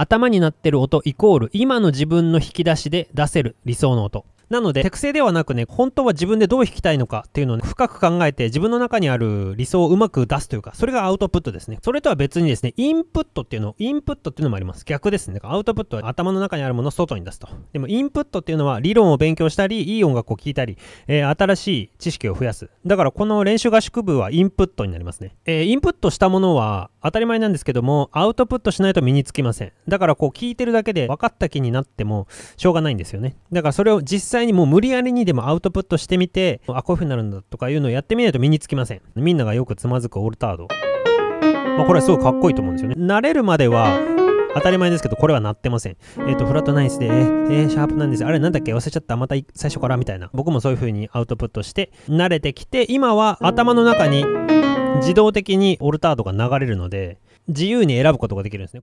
頭になってる音イコール今の自分の引き出しで出せる理想の音なので、手癖ではなくね、本当は自分でどう弾きたいのかっていうのを、ね、深く考えて、自分の中にある理想をうまく出すというか、それがアウトプットですね。それとは別にですね、インプットっていうのを、インプットっていうのもあります。逆ですね。アウトプットは頭の中にあるものを外に出すと。でも、インプットっていうのは、理論を勉強したり、いい音楽を聴いたり、えー、新しい知識を増やす。だから、この練習合宿部はインプットになりますね。えー、インプットしたものは、当たり前なんですけども、アウトプットしないと身につきません。だから、こう、聞いてるだけで分かった気になっても、しょうがないんですよね。だから、それを実際際にもう無理やりにでもアウトプットしてみて、あ、こういう風になるんだとかいうのをやってみないと身につきません。みんながよくつまずくオルタード。まあ、これはすごいかっこいいと思うんですよね。慣れるまでは、当たり前ですけど、これは鳴ってません。えっ、ー、と、フラットナイスで、ええー、シャープなんです。あれなんだっけ忘れちゃった。また最初からみたいな。僕もそういう風にアウトプットして、慣れてきて、今は頭の中に自動的にオルタードが流れるので、自由に選ぶことができるんですね。